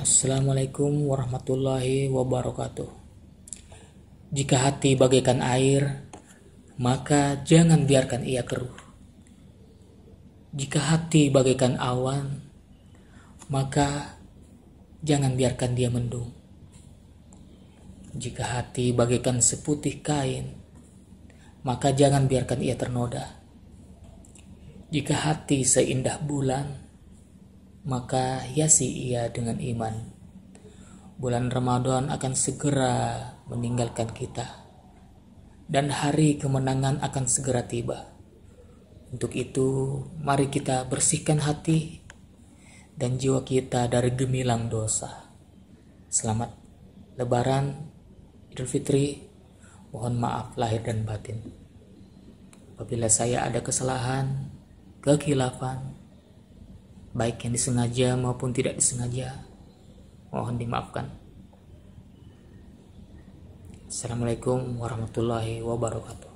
Assalamualaikum warahmatullahi wabarakatuh. Jika hati bagaikan air, maka jangan biarkan ia keruh. Jika hati bagaikan awan, maka jangan biarkan dia mendung. Jika hati bagaikan seputih kain, maka jangan biarkan ia ternoda. Jika hati seindah bulan, maka hiasi ia dengan iman. Bulan Ramadan akan segera meninggalkan kita, dan hari kemenangan akan segera tiba. Untuk itu, mari kita bersihkan hati dan jiwa kita dari gemilang dosa. Selamat Lebaran, Idul Fitri, mohon maaf lahir dan batin. Apabila saya ada kesalahan, kekilafan, baik yang disengaja maupun tidak disengaja. Mohon dimaafkan. Assalamualaikum warahmatullahi wabarakatuh.